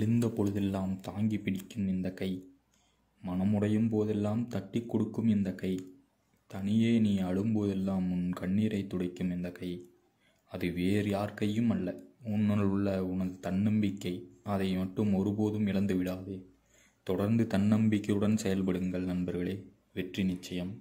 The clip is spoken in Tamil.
அழிந்த பொழுதெல்லாம் தாங்கி பிடிக்கும் இந்த கை மனமுடையும் போதெல்லாம் தட்டி கொடுக்கும் இந்த கை தனியே நீ அழும்போதெல்லாம் உன் கண்ணீரை துடைக்கும் இந்த கை அது வேறு யார் கையும் அல்ல உன்னுள் உள்ள உனது தன்னம்பிக்கை அதை மட்டும் ஒருபோதும் இழந்து விடாதே தொடர்ந்து தன்னம்பிக்கையுடன் செயல்படுங்கள் நண்பர்களே வெற்றி நிச்சயம்